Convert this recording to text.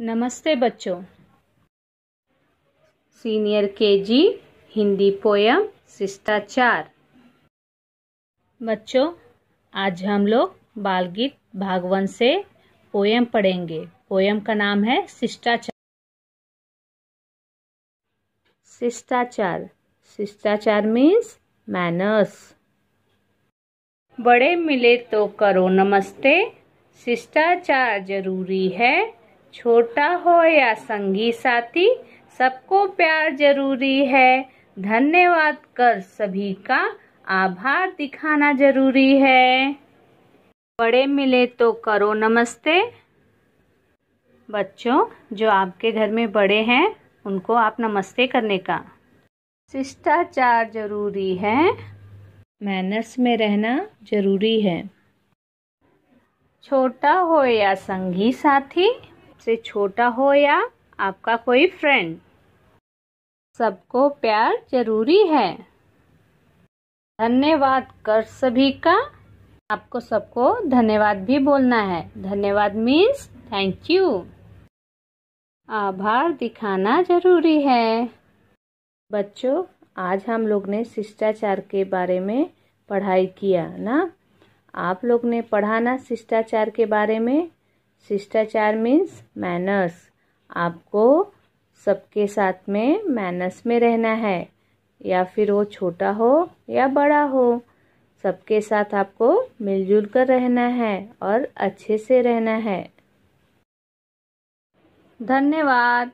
नमस्ते बच्चों सीनियर के जी हिंदी पोयम शिष्टाचार बच्चों आज हम लोग बाल गीत भागवन से पोयम पढ़ेंगे पोयम का नाम है शिष्टाचार शिष्टाचार शिष्टाचार मीन्स मैनर्स बड़े मिले तो करो नमस्ते शिष्टाचार जरूरी है छोटा हो या संगी साथी सबको प्यार जरूरी है धन्यवाद कर सभी का आभार दिखाना जरूरी है बड़े मिले तो करो नमस्ते बच्चों जो आपके घर में बड़े हैं उनको आप नमस्ते करने का शिष्टाचार जरूरी है मैनर्स में रहना जरूरी है छोटा हो या संगी साथी आपसे छोटा हो या आपका कोई फ्रेंड सबको प्यार जरूरी है धन्यवाद कर सभी का आपको सबको धन्यवाद भी बोलना है धन्यवाद मीन्स थैंक यू आभार दिखाना जरूरी है बच्चों आज हम लोग ने शिष्टाचार के बारे में पढ़ाई किया ना आप लोग ने पढ़ाना शिष्टाचार के बारे में शिष्टाचार मीन्स मैनर्स आपको सबके साथ में मैनर्स में रहना है या फिर वो छोटा हो या बड़ा हो सबके साथ आपको मिलजुल कर रहना है और अच्छे से रहना है धन्यवाद